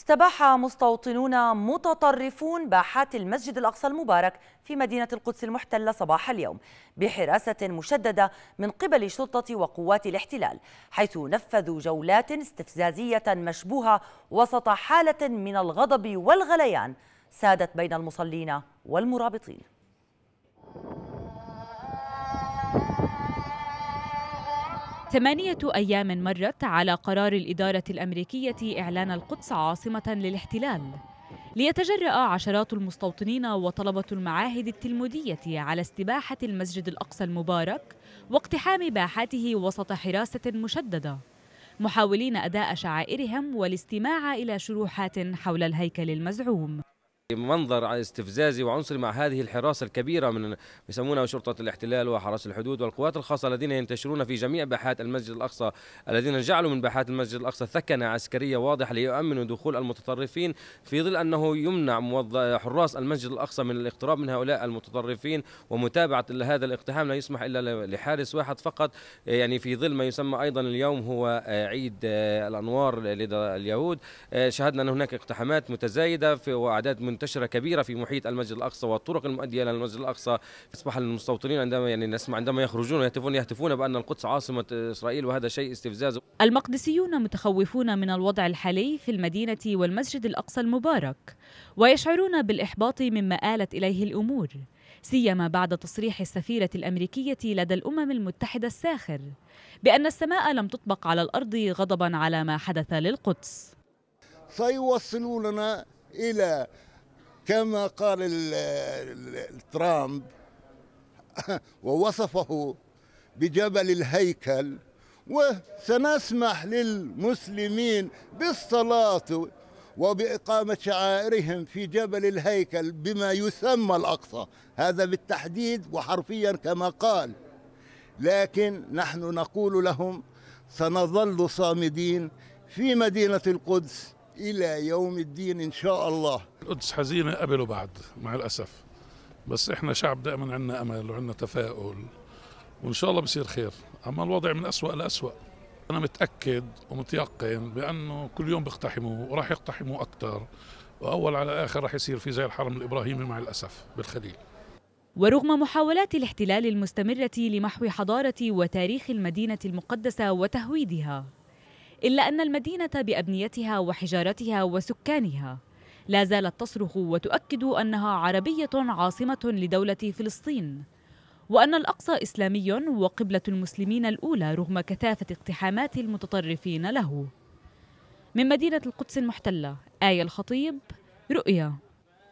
استباح مستوطنون متطرفون باحات المسجد الأقصى المبارك في مدينة القدس المحتلة صباح اليوم بحراسة مشددة من قبل شرطة وقوات الاحتلال حيث نفذوا جولات استفزازية مشبوهة وسط حالة من الغضب والغليان سادت بين المصلين والمرابطين ثمانية أيام مرت على قرار الإدارة الأمريكية إعلان القدس عاصمة للاحتلال ليتجرأ عشرات المستوطنين وطلبة المعاهد التلمودية على استباحة المسجد الأقصى المبارك واقتحام باحاته وسط حراسة مشددة محاولين أداء شعائرهم والاستماع إلى شروحات حول الهيكل المزعوم منظر استفزازي وعنصري مع هذه الحراسة الكبيرة من يسمونها شرطة الاحتلال وحرس الحدود والقوات الخاصة الذين ينتشرون في جميع باحات المسجد الأقصى الذين جعلوا من باحات المسجد الأقصى ثكنة عسكرية واضحة ليؤمنوا دخول المتطرفين في ظل أنه يمنع حراس المسجد الأقصى من الاقتراب من هؤلاء المتطرفين ومتابعة هذا الاقتحام لا يسمح إلا لحارس واحد فقط يعني في ظل ما يسمى أيضا اليوم هو عيد آه، الأنوار لدى اليهود آه، شهدنا أن هناك اقتحامات متزايدة وأعداد من منتشره كبيره في محيط المسجد الاقصى والطرق المؤديه للمسجد الاقصى اصبح المستوطنين عندما يعني نسمع عندما يخرجون ويهتفون يهتفون بان القدس عاصمه اسرائيل وهذا شيء استفزاز المقدسيون متخوفون من الوضع الحالي في المدينه والمسجد الاقصى المبارك ويشعرون بالاحباط مما آلت اليه الامور سيما بعد تصريح السفيرة الأمريكية لدى الأمم المتحدة الساخر بأن السماء لم تطبق على الأرض غضبا على ما حدث للقدس سيوصلوننا إلى كما قال ترامب ووصفه بجبل الهيكل وسنسمح للمسلمين بالصلاة وبإقامة شعائرهم في جبل الهيكل بما يسمى الأقصى هذا بالتحديد وحرفيا كما قال لكن نحن نقول لهم سنظل صامدين في مدينة القدس إلى يوم الدين إن شاء الله القدس حزينة قبل وبعد مع الأسف بس إحنا شعب دائما عندنا أمل وعندنا تفاؤل وإن شاء الله بصير خير أما الوضع من أسوأ لأسوأ أنا متأكد ومتيقن بأنه كل يوم بيقتحموا وراح يقتحموا أكثر وأول على آخر راح يصير في زي الحرم الإبراهيمي مع الأسف بالخليل ورغم محاولات الاحتلال المستمرة لمحو حضارة وتاريخ المدينة المقدسة وتهويدها إلا أن المدينة بأبنيتها وحجارتها وسكانها لا زالت تصرخ وتؤكد أنها عربية عاصمة لدولة فلسطين وأن الأقصى إسلامي وقبلة المسلمين الأولى رغم كثافة اقتحامات المتطرفين له من مدينة القدس المحتلة آية الخطيب رؤيا